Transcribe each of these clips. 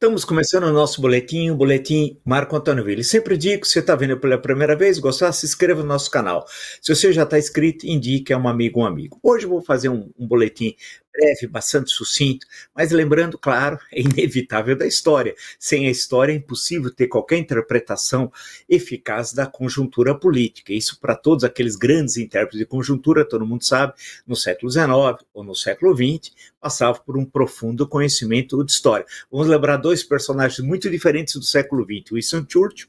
Estamos começando o nosso boletim, o boletim Marco Antônio Ville. Sempre digo, se você está vendo pela primeira vez, gostar, se inscreva no nosso canal. Se você já está inscrito, indique a é um amigo, um amigo. Hoje eu vou fazer um, um boletim breve, bastante sucinto, mas lembrando, claro, é inevitável da história. Sem a história é impossível ter qualquer interpretação eficaz da conjuntura política. Isso para todos aqueles grandes intérpretes de conjuntura, todo mundo sabe, no século XIX ou no século XX, passava por um profundo conhecimento de história. Vamos lembrar dois personagens muito diferentes do século XX. Winston Churchill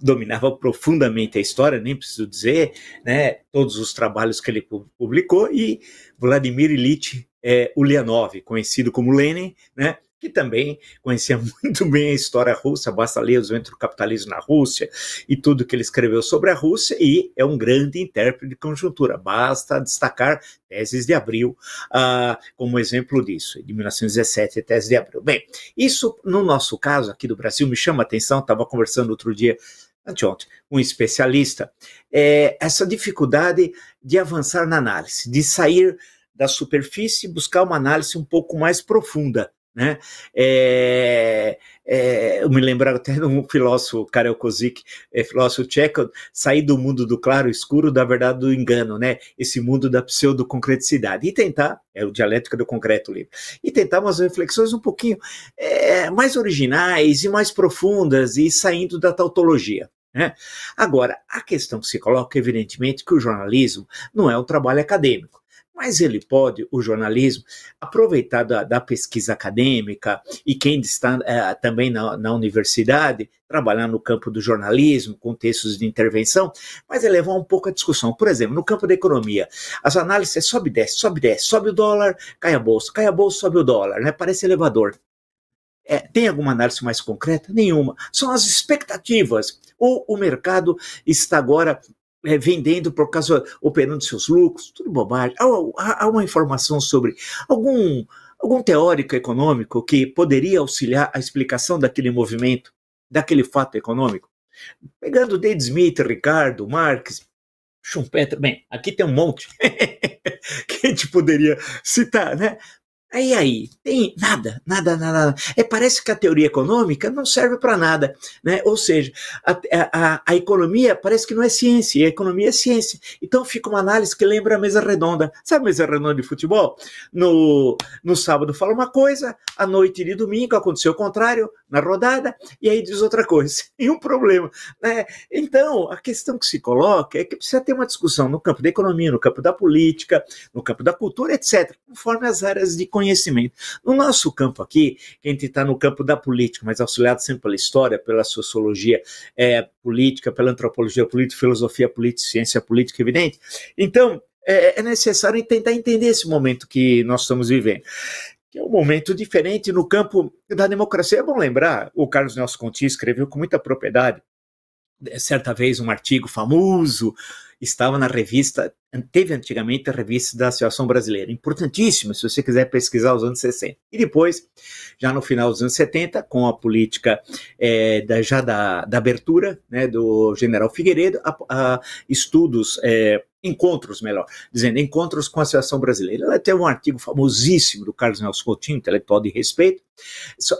dominava profundamente a história, nem preciso dizer, né, todos os trabalhos que ele publicou, e Vladimir Ilitch é, Ulyanov, conhecido como Lenin, né, que também conhecia muito bem a história russa, basta ler os Entre o Capitalismo na Rússia e tudo que ele escreveu sobre a Rússia, e é um grande intérprete de conjuntura. Basta destacar Teses de Abril ah, como exemplo disso, de 1917, Teses de Abril. Bem, isso no nosso caso aqui do Brasil me chama a atenção, estava conversando outro dia anteontem, um especialista, é essa dificuldade de avançar na análise, de sair da superfície e buscar uma análise um pouco mais profunda. Né? É, é, eu me lembro até de um filósofo, Karel Kozik, é, filósofo tcheco, sair do mundo do claro escuro, da verdade do engano, né? esse mundo da pseudoconcreticidade, e tentar, é o dialético do concreto livre, e tentar umas reflexões um pouquinho é, mais originais e mais profundas, e saindo da tautologia. Né? Agora, a questão que se coloca, evidentemente, que o jornalismo não é um trabalho acadêmico mas ele pode, o jornalismo, aproveitar da, da pesquisa acadêmica e quem está é, também na, na, universidade, trabalhar no campo do jornalismo, com textos de intervenção, mas elevar é um pouco a discussão. Por exemplo, no campo da economia, as análises é sobe e desce, sobe e desce, sobe o dólar, cai a bolsa, cai a bolsa, sobe o dólar, né? parece elevador. É, tem alguma análise mais concreta? Nenhuma. São as expectativas. Ou o mercado está agora é, vendendo por causa, operando seus lucros, tudo bobagem. Há, há, uma informação sobre algum, algum teórico econômico que poderia auxiliar a explicação daquele movimento, daquele fato econômico? Pegando David Smith, Ricardo, Marx, Schumpeter, bem, aqui tem um monte que a gente poderia citar, né? Aí aí, tem nada, nada, nada, nada. É, parece que a teoria econômica não serve para nada, né? Ou seja, a, a, a, economia parece que não é ciência, e a economia é ciência. Então fica uma análise que lembra a mesa redonda. Sabe a mesa redonda de futebol? No, no sábado fala uma coisa, à noite de domingo aconteceu o contrário, na rodada e aí diz outra coisa, e um problema. Né? Então, a questão que se coloca é que precisa ter uma discussão no campo da economia, no campo da política, no campo da cultura, etc., conforme as áreas de conhecimento. No nosso campo aqui, quem a gente está no campo da política, mas auxiliado sempre pela história, pela sociologia é, política, pela antropologia política, filosofia política, ciência política, evidente. Então, é, é necessário tentar entender esse momento que nós estamos vivendo que é um momento diferente no campo da democracia. É bom lembrar, o Carlos Nelson Conti escreveu com muita propriedade, certa vez, um artigo famoso, estava na revista, teve antigamente a revista da Associação Brasileira, importantíssima, se você quiser pesquisar os anos 60. E depois, já no final dos anos 70, com a política é, da, já da, da abertura né, do general Figueiredo, a, a estudos é, encontros, melhor dizendo, encontros com a Associação Brasileira. Ela tem um artigo famosíssimo do Carlos Nelson Coutinho, intelectual de respeito,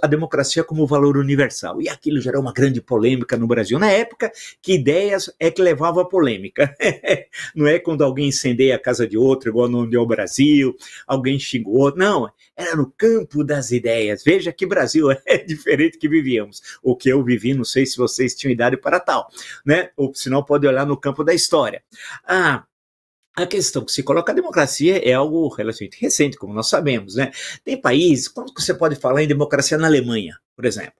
a democracia como valor universal. E aquilo gerou uma grande polêmica no Brasil. Na época, que ideias é que levava a polêmica? Não é quando alguém incendeia a casa de outro, igual no onde ao Brasil, alguém xingou outro. Não, era no campo das ideias. Veja que Brasil é diferente que vivíamos. O que eu vivi, não sei se vocês tinham idade para tal, né? Ou se não, pode olhar no campo da história. Ah, a questão que se coloca a democracia é algo relativamente recente, como nós sabemos, né? Tem países, quando você pode falar em democracia na Alemanha, por exemplo?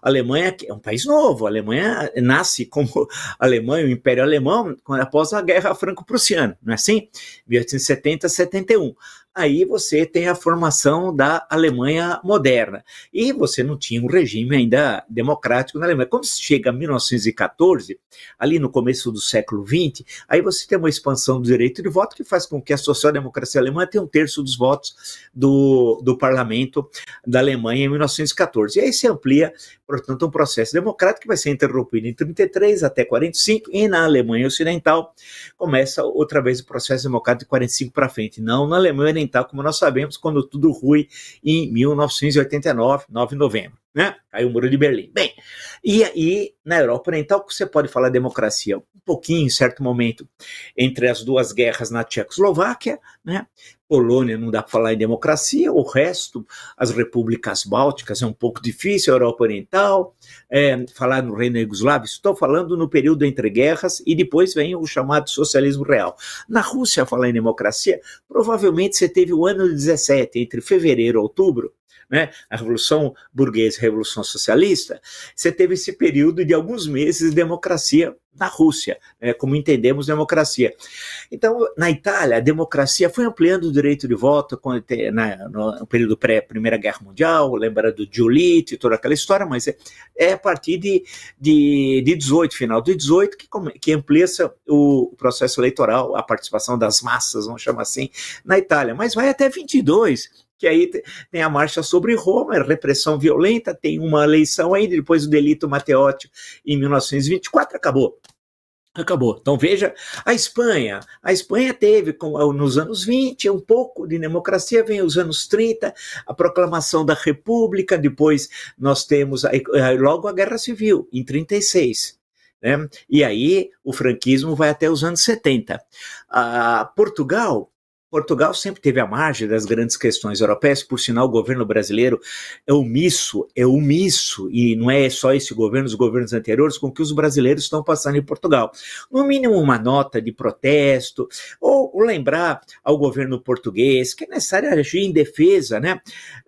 A Alemanha é um país novo, a Alemanha nasce como Alemanha, o Império Alemão, após a Guerra Franco-Prussiana, não é assim? 1870 71 aí você tem a formação da Alemanha moderna. E você não tinha um regime ainda democrático na Alemanha. Quando se chega a 1914, ali no começo do século XX, aí você tem uma expansão do direito de voto que faz com que a social-democracia alemã tenha um terço dos votos do, do parlamento da Alemanha em 1914. E aí se amplia, portanto, um processo democrático que vai ser interrompido em 33 até 45 e na Alemanha Ocidental começa outra vez o processo democrático de 45 para frente, não na Alemanha enfrentar, como nós sabemos, quando tudo rui em 1989, 9 de novembro, né? Caiu o muro de Berlim. Bem, e aí na Europa Oriental você pode falar democracia um pouquinho, em certo momento, entre as duas guerras na Tchecoslováquia, né? Polônia não dá para falar em democracia, o resto, as repúblicas bálticas é um pouco difícil, a Europa Oriental, é, falar no Reino Yugoslávio, estou falando no período entre guerras e depois vem o chamado socialismo real. Na Rússia, falar em democracia, provavelmente você teve o ano 17, entre fevereiro e outubro, né? A Revolução Burguesa e a Revolução Socialista, você teve esse período de alguns meses de democracia na Rússia, né? como entendemos democracia. Então, na Itália, a democracia foi ampliando o direito de voto na, no período pré-Primeira Guerra Mundial, lembra do Giulitti, toda aquela história, mas é, é a partir de, de, de 18, final de 18, que, que amplia o processo eleitoral, a participação das massas, vamos chamar assim, na Itália. Mas vai até 22, que aí tem a marcha sobre Roma, é repressão violenta, tem uma eleição ainda, depois o delito mateótico em 1924, acabou. Acabou. Então veja, a Espanha. A Espanha teve eh, nos anos 20 um pouco de democracia, vem os anos 30, a proclamação da República, depois nós temos eh, logo a Guerra Civil, em 36. Né? E aí o franquismo vai até os anos 70. A ah, Portugal Portugal sempre teve a margem das grandes questões europeias, por sinal, o governo brasileiro é omisso, é omisso, e não é só esse governo, os governos anteriores, com que os brasileiros estão passando em Portugal. No mínimo, uma nota de protesto, ou, lembrar ao governo português que é necessário agir em defesa né,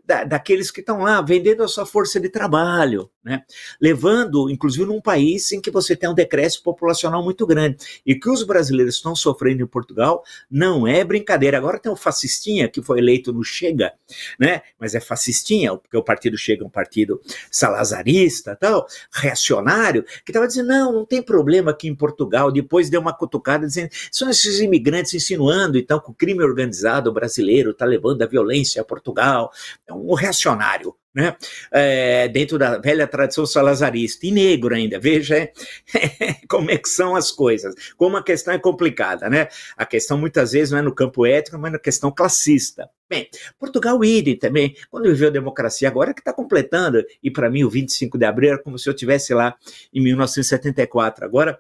da, daqueles que estão lá vendendo a sua força de trabalho, né, levando, inclusive, num país em que você tem um decréscimo populacional muito grande, e que os brasileiros estão sofrendo em Portugal não é brincadeira brasileira. Agora tem o fascistinha que foi eleito no Chega, né? Mas é fascistinha, porque o partido Chega é um partido salazarista, tal, reacionário, que estava dizendo, não, não tem problema aqui em Portugal. Depois deu uma cutucada dizendo, são esses imigrantes insinuando, então, que o crime organizado brasileiro está levando a violência a Portugal. É um reacionário, né? É, dentro da velha tradição salazarista, e negro ainda, veja é, como é que são as coisas, como a questão é complicada, né? A questão muitas vezes não é no campo ético, mas na questão classista. Bem, Portugal idem também, quando viveu a democracia agora, que está completando, e para mim o 25 de abril era como se eu estivesse lá em 1974, agora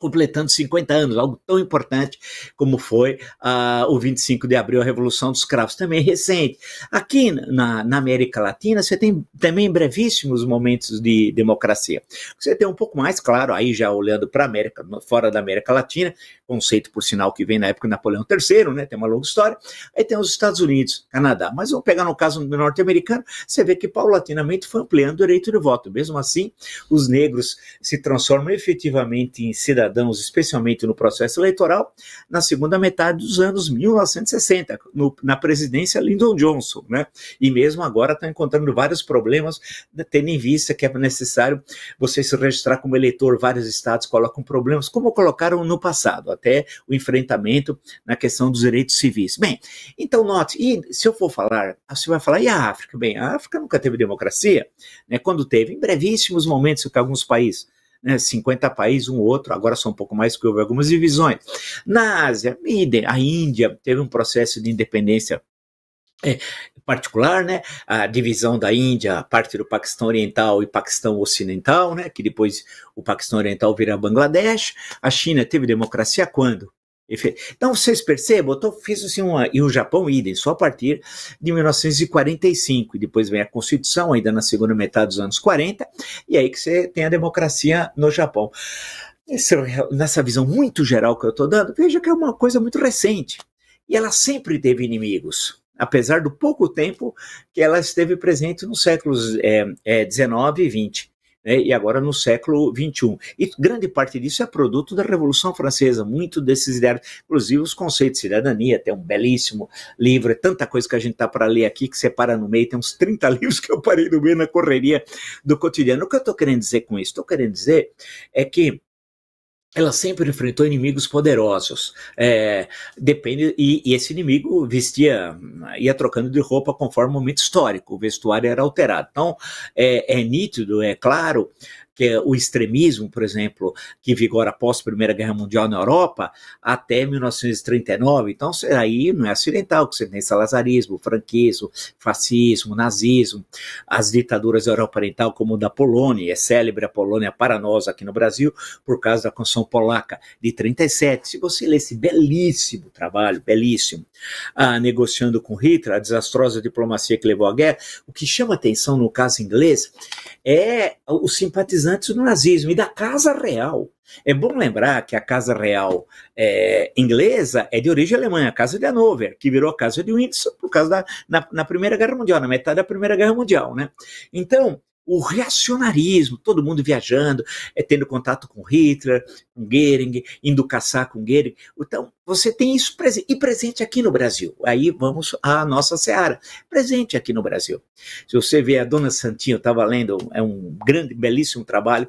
completando 50 anos, algo tão importante como foi uh, o 25 de abril, a Revolução dos Cravos, também recente. Aqui na, na, América Latina, você tem também brevíssimos momentos de democracia. Você tem um pouco mais, claro, aí já olhando para a América, fora da América Latina, conceito, por sinal, que vem na época de Napoleão III, né, tem uma longa história, aí tem os Estados Unidos, Canadá, mas vamos pegar no caso norte-americano, você vê que paulatinamente foi ampliando o direito de voto. Mesmo assim, os negros se transformam efetivamente em cidadãos cidadãos, especialmente no processo eleitoral, na segunda metade dos anos 1960, no, na presidência Lyndon Johnson, né? E mesmo agora está encontrando vários problemas, né, tendo em vista que é necessário você se registrar como eleitor, vários estados colocam problemas, como colocaram no passado, até o enfrentamento na questão dos direitos civis. Bem, então note, e se eu for falar, você vai falar, e a África? Bem, a África nunca teve democracia, né? Quando teve, em brevíssimos momentos que alguns países né, 50 países, um outro, agora são um pouco mais porque houve algumas divisões. Na Ásia, a Índia teve um processo de independência é, particular, né? A divisão da Índia, parte do Paquistão Oriental e Paquistão Ocidental, né? Que depois o Paquistão Oriental vira Bangladesh. A China teve democracia quando? Então, vocês percebam, eu tô, fiz assim uma. E o Japão, idem, só a partir de 1945. E depois vem a Constituição, ainda na segunda metade dos anos 40, e aí que você tem a democracia no Japão. Esse, é nessa visão muito geral que eu estou dando, veja que é uma coisa muito recente. E ela sempre teve inimigos apesar do pouco tempo que ela esteve presente nos séculos XIX eh, é, eh, é, e XX né, e agora no século XXI. E grande parte disso é produto da Revolução Francesa, muito desses ideais, inclusive os conceitos de cidadania, tem um belíssimo livro, é tanta coisa que a gente tá para ler aqui que separa no meio, tem uns 30 livros que eu parei no meio na correria do cotidiano. O que eu estou querendo dizer com isso? Estou querendo dizer é que ela sempre enfrentou inimigos poderosos. É, depende e, e, esse inimigo vestia, ia trocando de roupa conforme o momento histórico. O vestuário era alterado. Então é, é nítido, é claro que é o extremismo, por exemplo, que vigora após a Primeira Guerra Mundial na Europa, até 1939. Então, aí não é acidental que você tem salazarismo, franquismo, fascismo, nazismo, as ditaduras da Europa Oriental, como da Polônia, é célebre a Polônia para nós aqui no Brasil, por causa da Constituição Polaca de 37. Se você lê esse belíssimo trabalho, belíssimo, ah, negociando com Hitler, a desastrosa diplomacia que levou à guerra, o que chama atenção no caso inglês é o simpatizante antes do nazismo e da Casa Real. É bom lembrar que a Casa Real é, inglesa é de origem alemã, a Casa de Hanover, que virou a Casa de Windsor por causa da na, na Primeira Guerra Mundial, na metade da Primeira Guerra Mundial, né? Então o reacionarismo, todo mundo viajando, é, tendo contato com Hitler, com Goering, indo caçar com Goering. Então, você tem isso presente, e presente aqui no Brasil. Aí vamos à nossa seara, presente aqui no Brasil. Se você vê a Dona Santinho, eu estava lendo, é um grande, belíssimo trabalho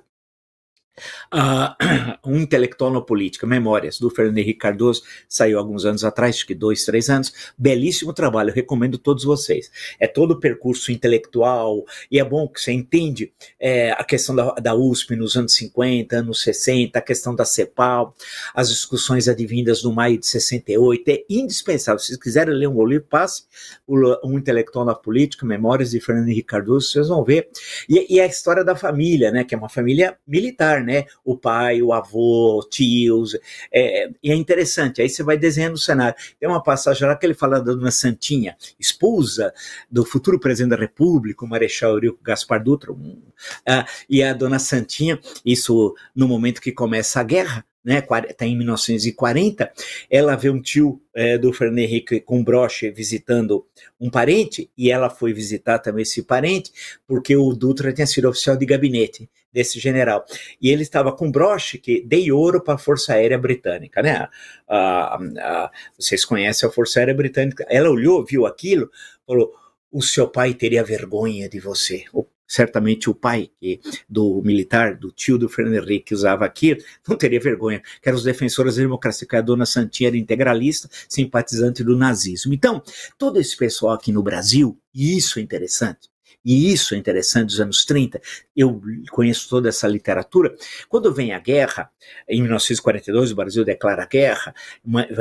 Uh, um intelectual na política, Memórias, do Fernando Henrique Cardoso, saiu alguns anos atrás, acho que dois, três anos. Belíssimo trabalho, recomendo todos vocês. É todo o percurso intelectual, e é bom que você entende é, a questão da, da, USP nos anos 50, anos 60, a questão da CEPAL, as discussões advindas do maio de 68. É indispensável. Se vocês quiserem ler um bom livro, passe Um Intelectual na Política, Memórias de Fernando Henrique Cardoso, vocês vão ver. E, e a história da família, né? Que é uma família militar né? O pai, o avô, tios. É, e é interessante, aí você vai desenhando o cenário. Tem uma passagem lá que ele fala da dona Santinha, esposa do futuro presidente da República, o Marechal Eurico Gaspar Dutra, um, uh, e a dona Santinha, isso no momento que começa a guerra, né, tá em 1940, ela vê um tio é, do Fernando Henrique com broche visitando um parente, e ela foi visitar também esse parente, porque o Dutra tinha sido oficial de gabinete desse general. E ele estava com broche que dei ouro para a Força Aérea Britânica, né? Ah, ah, vocês conhecem a Força Aérea Britânica. Ela olhou, viu aquilo, falou: o seu pai teria vergonha de você. certamente o pai do militar, do tio do Fernando Henrique, que usava aquilo, não teria vergonha, que eram os defensores da democracia, que a dona Santinha era integralista, simpatizante do nazismo. Então, todo esse pessoal aqui no Brasil, e isso é interessante, e isso é interessante dos anos 30. Eu conheço toda essa literatura. Quando vem a guerra, em 1942 o Brasil declara a guerra,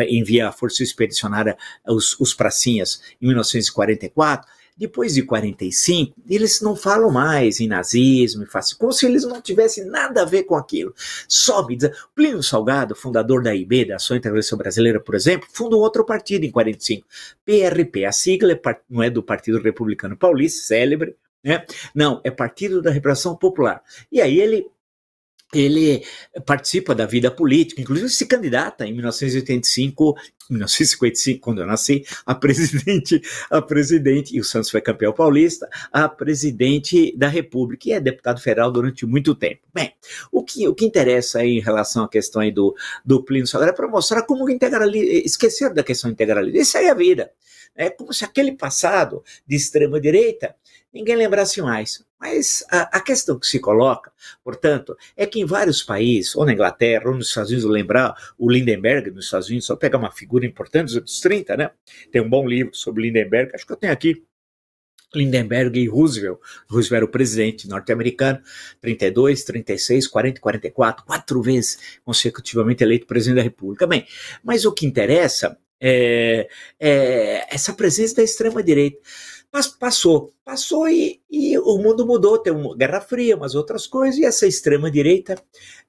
envia a força expedicionária os, os pracinhas em 1944 depois de 45, eles não falam mais em nazismo, em fascismo, como se eles não tivessem nada a ver com aquilo. Sobe, diz, Plínio Salgado, fundador da IB, da Ação Integralista Brasileira, por exemplo, funda outro partido em 45, PRP. A sigla é, não é do Partido Republicano Paulista, célebre, né? Não, é Partido da Repressão Popular. E aí ele ele participa da vida política, inclusive se candidata em 1985, 1955, quando eu nasci, a presidente, a presidente, e o Santos foi campeão paulista, a presidente da República, e é deputado federal durante muito tempo. Bem, o que, o que interessa aí em relação à questão aí do, do Plínio Solar é para mostrar como esquecer da questão integralista. Isso aí é a vida. É como se aquele passado de extrema-direita ninguém lembrasse mais. Mas a, a, questão que se coloca, portanto, é que em vários países, ou na Inglaterra, ou nos Estados Unidos, lembrar o Lindenberg nos Estados Unidos, só pegar uma figura importante dos anos 30, né? Tem um bom livro sobre Lindenberg, acho que eu tenho aqui. Lindenberg e Roosevelt. Roosevelt era o presidente norte-americano, 32, 36, 40, 44, quatro vezes consecutivamente eleito presidente da República. Bem, mas o que interessa é, é essa presença da extrema-direita. Mas passou, passou e, e o mundo mudou. Tem uma Guerra Fria, umas outras coisas, e essa extrema-direita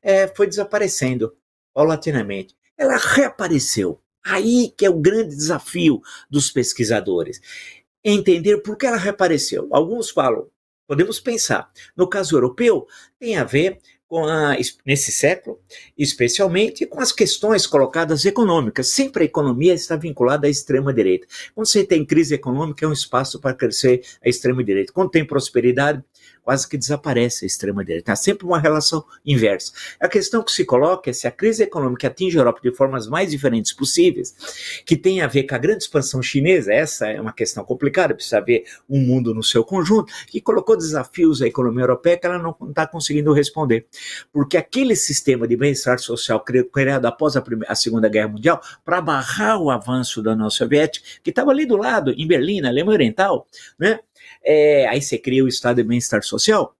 é, foi desaparecendo paulatinamente. Ela reapareceu. Aí que é o grande desafio dos pesquisadores. Entender por que ela reapareceu. Alguns falam, podemos pensar, no caso europeu, tem a ver com a, nesse século, especialmente com as questões colocadas econômicas. Sempre a economia está vinculada à extrema-direita. Quando você tem crise econômica, é um espaço para crescer a extrema-direita. Quando tem prosperidade, quase que desaparece a extrema-direita. Há sempre uma relação inversa. A questão que se coloca é se a crise econômica atinge a Europa de formas mais diferentes possíveis, que tem a ver com a grande expansão chinesa, essa é uma questão complicada, precisa ver o um mundo no seu conjunto, que colocou desafios à economia europeia que ela não está conseguindo responder. Porque aquele sistema de bem-estar social criado após a, primeira, a Segunda Guerra Mundial para barrar o avanço da União Soviética, que estava ali do lado, em Berlim, na Alemanha Oriental, né? é, aí você cria o estado de bem-estar social,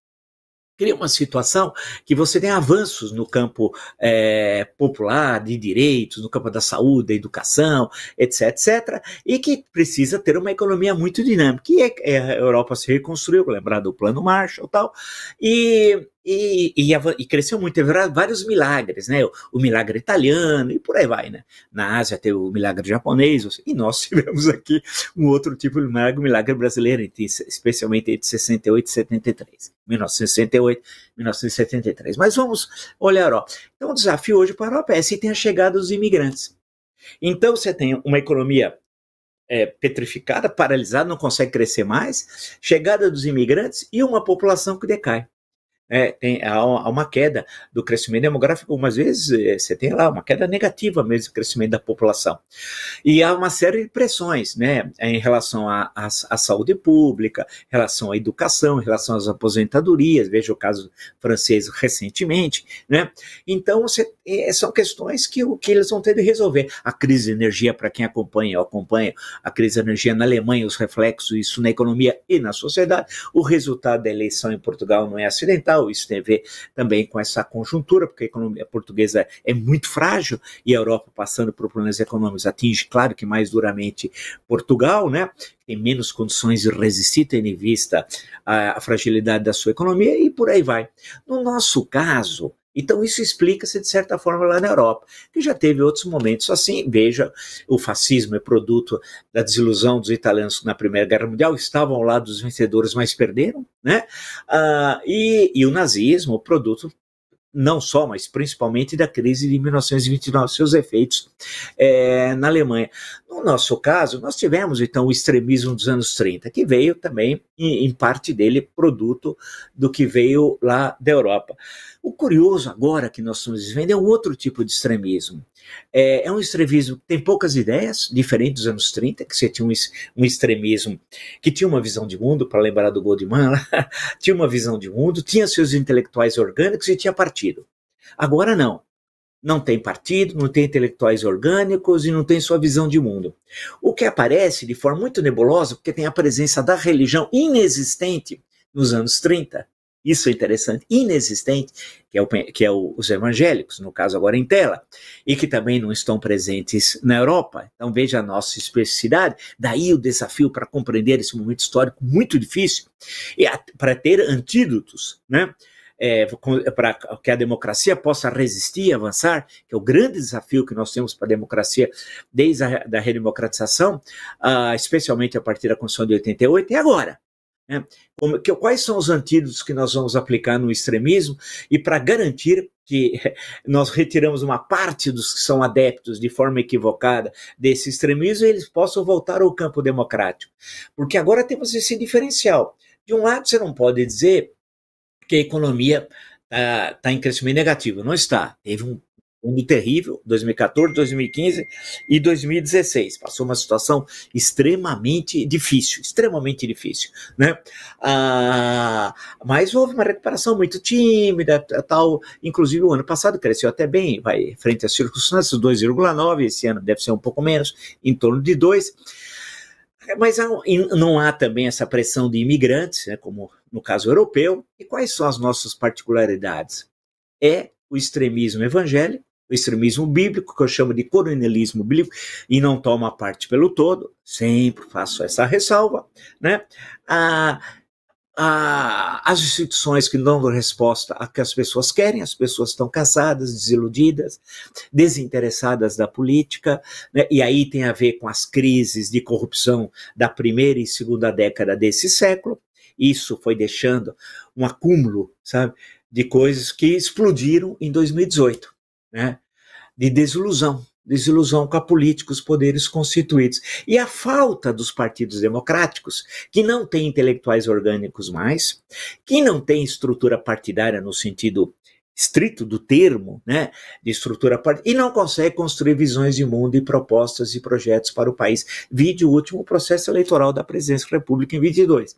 cria uma situação que você tem avanços no campo é, popular, de direitos, no campo da saúde, da educação, etc, etc, e que precisa ter uma economia muito dinâmica. E é, é, a Europa se reconstruiu, lembrar do Plano Marshall e tal, e e, e, e, cresceu muito, teve vários milagres, né? O, o, milagre italiano e por aí vai, né? Na Ásia teve o milagre japonês, e nós tivemos aqui um outro tipo de milagre, o milagre brasileiro, especialmente entre 68 e 73. 1968, 1973. Mas vamos olhar, ó. Então o desafio hoje para a é se tem a chegada dos imigrantes. Então você tem uma economia é, petrificada, paralisada, não consegue crescer mais, chegada dos imigrantes e uma população que decai é, tem, há, uma queda do crescimento demográfico, algumas vezes é, você tem lá uma queda negativa mesmo do crescimento da população. E há uma série de pressões né, em relação à, à, à saúde pública, em relação à educação, em relação às aposentadorias, veja o caso francês recentemente. Né? Então, você, é, são questões que, que eles vão ter de resolver. A crise de energia, para quem acompanha, ou acompanha a crise de energia na Alemanha, os reflexos, isso na economia e na sociedade. O resultado da eleição em Portugal não é acidental, mundial, isso tem a ver também com essa conjuntura, porque a economia portuguesa é muito frágil e a Europa passando por problemas econômicos atinge, claro que mais duramente Portugal, né? Tem menos condições de resistir, tendo em vista a fragilidade da sua economia e por aí vai. No nosso caso, então, isso explica-se, de certa forma, lá na Europa, que já teve outros momentos assim. Veja, o fascismo é produto da desilusão dos italianos na Primeira Guerra Mundial, estavam ao lado dos vencedores, mas perderam, né? Ah, e, e o nazismo, produto não só, mas principalmente da crise de 1929, seus efeitos é, na Alemanha. No nosso caso, nós tivemos então o extremismo dos anos 30, que veio também, em, em parte dele, produto do que veio lá da Europa. O curioso agora que nós estamos vivendo é um outro tipo de extremismo. É, é um extremismo que tem poucas ideias, diferente dos anos 30, que você tinha um, um extremismo que tinha uma visão de mundo, para lembrar do Goldman, tinha uma visão de mundo, tinha seus intelectuais orgânicos e tinha partido. Agora não. Não tem partido, não tem intelectuais orgânicos e não tem sua visão de mundo. O que aparece de forma muito nebulosa, porque tem a presença da religião inexistente nos anos 30, isso é interessante, inexistente, que é, o, que é o, os evangélicos, no caso agora em tela, e que também não estão presentes na Europa. Então veja a nossa especificidade, daí o desafio para compreender esse momento histórico muito difícil, e para ter antídotos, né? É, para que a democracia possa resistir e avançar, que é o grande desafio que nós temos para a democracia desde a da redemocratização, uh, especialmente a partir da Constituição de 88 e agora. Né? Como, que, quais são os antídotos que nós vamos aplicar no extremismo e para garantir que nós retiramos uma parte dos que são adeptos de forma equivocada desse extremismo e eles possam voltar ao campo democrático? Porque agora temos esse diferencial. De um lado, você não pode dizer que a economia está tá em crescimento negativo. Não está. Teve um ano terrível, 2014, 2015 e 2016. Passou uma situação extremamente difícil, extremamente difícil, né? Ah, mas houve uma recuperação muito tímida, tal. Inclusive o ano passado cresceu até bem, vai frente às circunstâncias, 2,9. Esse ano deve ser um pouco menos, em torno de 2. Mas não há também essa pressão de imigrantes, né, como no caso europeu. E quais são as nossas particularidades? É o extremismo evangélico, extremismo bíblico, que eu chamo de coronelismo bíblico, e não toma parte pelo todo, sempre faço essa ressalva, né? as instituições que não dão resposta a que as pessoas querem, as pessoas estão cansadas, desiludidas, desinteressadas da política, né? e aí tem a ver com as crises de corrupção da primeira e segunda década desse século. Isso foi deixando um acúmulo, sabe, de coisas que explodiram em 2018 né, de desilusão, desilusão com a política, os poderes constituídos. E a falta dos partidos democráticos, que não têm intelectuais orgânicos mais, que não têm estrutura partidária no sentido estrito do termo, né, de estrutura partidária, e não consegue construir visões de mundo e propostas e projetos para o país. Vide o último processo eleitoral da presidência da República em 22.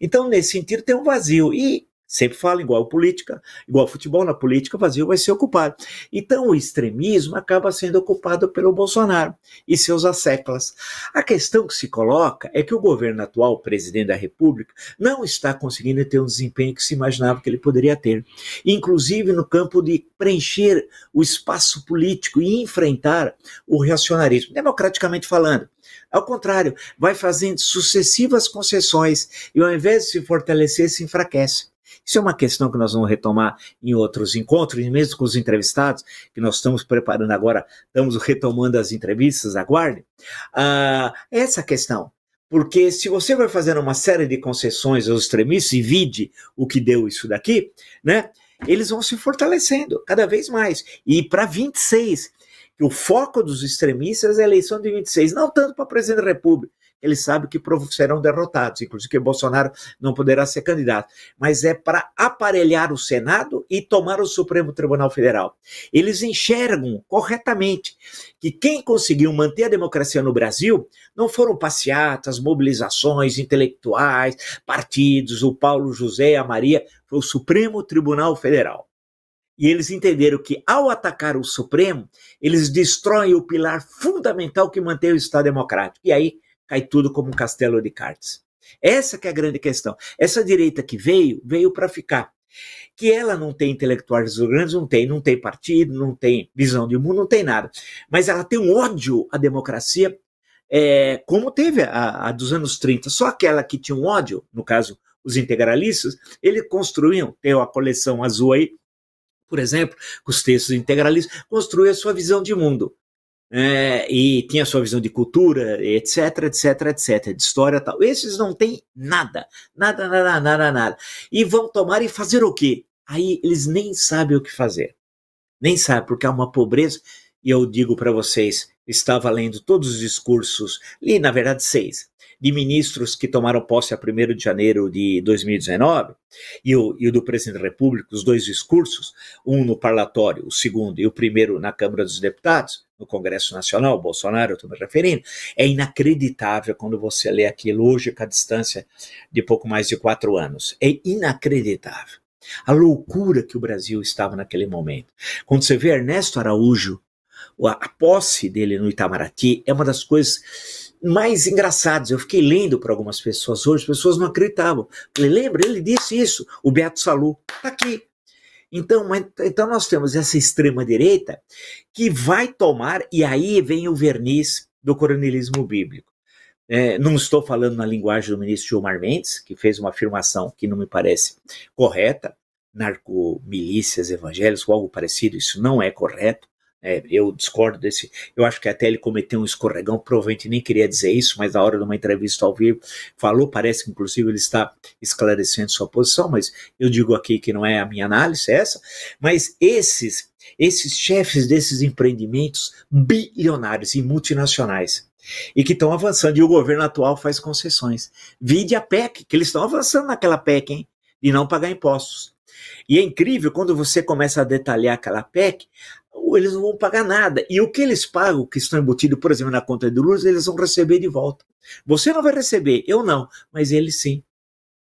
Então, nesse sentido, tem um vazio. E Sempre fala igual política, igual futebol na política, o Brasil vai ser ocupado. Então o extremismo acaba sendo ocupado pelo Bolsonaro e seus asseclas. A questão que se coloca é que o governo atual, presidente da República, não está conseguindo ter um desempenho que se imaginava que ele poderia ter, inclusive no campo de preencher o espaço político e enfrentar o reacionarismo, democraticamente falando. Ao contrário, vai fazendo sucessivas concessões e ao invés de se fortalecer, se enfraquece. Isso é uma questão que nós vamos retomar em outros encontros, e mesmo com os entrevistados, que nós estamos preparando agora, estamos retomando as entrevistas, aguarde. Uh, essa questão, porque se você vai fazendo uma série de concessões aos extremistas e vide o que deu isso daqui, né? Eles vão se fortalecendo cada vez mais. E para 26, que o foco dos extremistas é a eleição de 26, não tanto para presidente da República, ele sabe que serão derrotados, inclusive que Bolsonaro não poderá ser candidato, mas é para aparelhar o Senado e tomar o Supremo Tribunal Federal. Eles enxergam corretamente que quem conseguiu manter a democracia no Brasil não foram passeatas, mobilizações intelectuais, partidos, o Paulo José, a Maria, foi o Supremo Tribunal Federal. E eles entenderam que, ao atacar o Supremo, eles destroem o pilar fundamental que mantém o Estado Democrático. E aí cai tudo como um castelo de cartas. Essa que é a grande questão. Essa direita que veio, veio para ficar. Que ela não tem intelectuais grandes, não tem, não tem partido, não tem visão de mundo, não tem nada. Mas ela tem um ódio à democracia, é, como teve a, a, dos anos 30. Só aquela que tinha um ódio, no caso, os integralistas, eles construíam, tem a coleção azul aí, por exemplo, com os textos integralistas, construiu a sua visão de mundo é, e tinha sua visão de cultura, etc, etc, etc, de história tal. Esses não têm nada, nada, nada, nada, nada. E vão tomar e fazer o quê? Aí eles nem sabem o que fazer. Nem sabem, porque há uma pobreza. E eu digo para vocês, estava lendo todos os discursos, li na verdade seis, de ministros que tomaram posse a 1 de janeiro de 2019 e o, e o do presidente da República, os dois discursos, um no parlatório, o segundo, e o primeiro na Câmara dos Deputados, no Congresso Nacional, Bolsonaro, eu estou me referindo, é inacreditável quando você lê aquilo hoje com a distância de pouco mais de quatro anos. É inacreditável. A loucura que o Brasil estava naquele momento. Quando você vê Ernesto Araújo, a posse dele no Itamaraty é uma das coisas mais engraçados. Eu fiquei lendo para algumas pessoas hoje, as pessoas não acreditavam. Falei, lembra? Ele disse isso, o Beto Salu. Está aqui. Então, então nós temos essa extrema-direita que vai tomar, e aí vem o verniz do coronelismo bíblico. É, não estou falando na linguagem do ministro Gilmar Mendes, que fez uma afirmação que não me parece correta, narcomilícias, evangélicos, algo parecido, isso não é correto. É, eu discordo desse. Eu acho que até ele cometeu um escorregão, provavelmente nem queria dizer isso, mas na hora de uma entrevista ao vivo falou. Parece que, inclusive, ele está esclarecendo sua posição, mas eu digo aqui que não é a minha análise, é essa. Mas esses, esses chefes desses empreendimentos bilionários e multinacionais e que estão avançando, e o governo atual faz concessões. Vide a PEC, que eles estão avançando naquela PEC, hein? E não pagar impostos. E é incrível quando você começa a detalhar aquela PEC, eles não vão pagar nada. E o que eles pagam, que estão embutidos, por exemplo, na conta de luz, eles vão receber de volta. Você não vai receber, eu não, mas eles sim.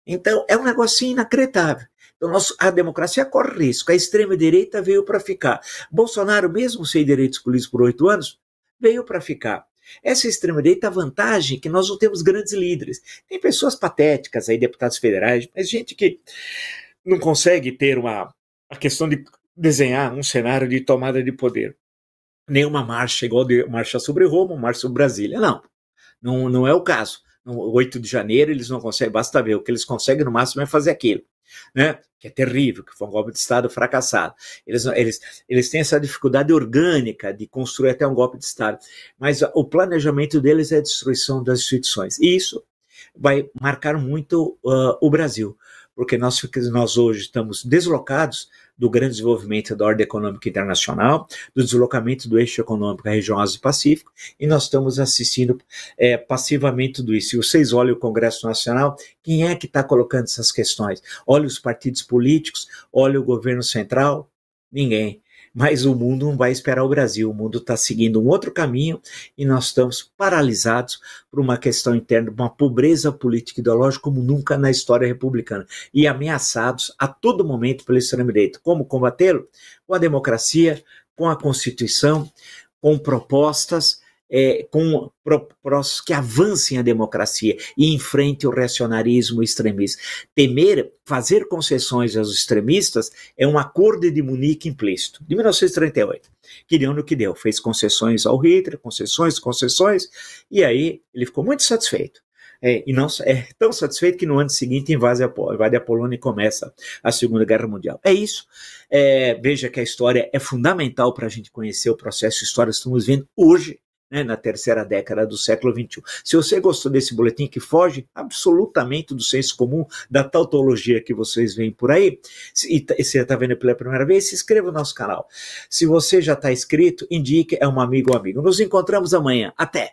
Então, é um negocinho inacreditável. Então, a democracia corre risco. A extrema-direita veio para ficar. Bolsonaro, mesmo sem direitos políticos por oito anos, veio para ficar. Essa extrema-direita, a vantagem é que nós não temos grandes líderes. Tem pessoas patéticas aí, deputados federais, mas gente que não consegue ter uma a questão de desenhar um cenário de tomada de poder. Nenhuma marcha igual de marcha sobre Roma, marcha sobre Brasília. Não, não, não é o caso. No 8 de janeiro eles não conseguem, basta ver, o que eles conseguem no máximo é fazer aquilo. Né? Que é terrível, que foi um golpe de Estado fracassado. Eles, eles, eles têm essa dificuldade orgânica de construir até um golpe de Estado, mas o planejamento deles é a destruição das instituições. E isso vai marcar muito uh, o Brasil porque nós, nós hoje estamos deslocados do grande desenvolvimento da ordem econômica internacional, do deslocamento do eixo econômico da região Ásia-Pacífico, e nós estamos assistindo é, passivamente tudo isso. E vocês olham o Congresso Nacional, quem é que está colocando essas questões? Olha os partidos políticos, olha o governo central, ninguém mas o mundo não vai esperar o Brasil. O mundo está seguindo um outro caminho e nós estamos paralisados por uma questão interna, uma pobreza política e ideológica como nunca na história republicana e ameaçados a todo momento pelo extremo-direito. Como combatê-lo? Com a democracia, com a Constituição, com propostas é, com que avancem a democracia e enfrente o reacionarismo extremista. Temer fazer concessões aos extremistas é um acordo de Munique implícito, de 1938, que deu no que deu. Fez concessões ao Hitler, concessões, concessões, e aí ele ficou muito satisfeito. É, e não, é tão satisfeito que no ano seguinte invade a, invade a Polônia e começa a Segunda Guerra Mundial. É isso. É, veja que a história é fundamental para a gente conhecer o processo de história. Estamos vendo hoje né, na terceira década do século XXI. Se você gostou desse boletim que foge absolutamente do senso comum, da tautologia que vocês veem por aí, e, e você está vendo pela primeira vez, se inscreva no nosso canal. Se você já está inscrito, indique, é um amigo ou amigo. Nos encontramos amanhã. Até!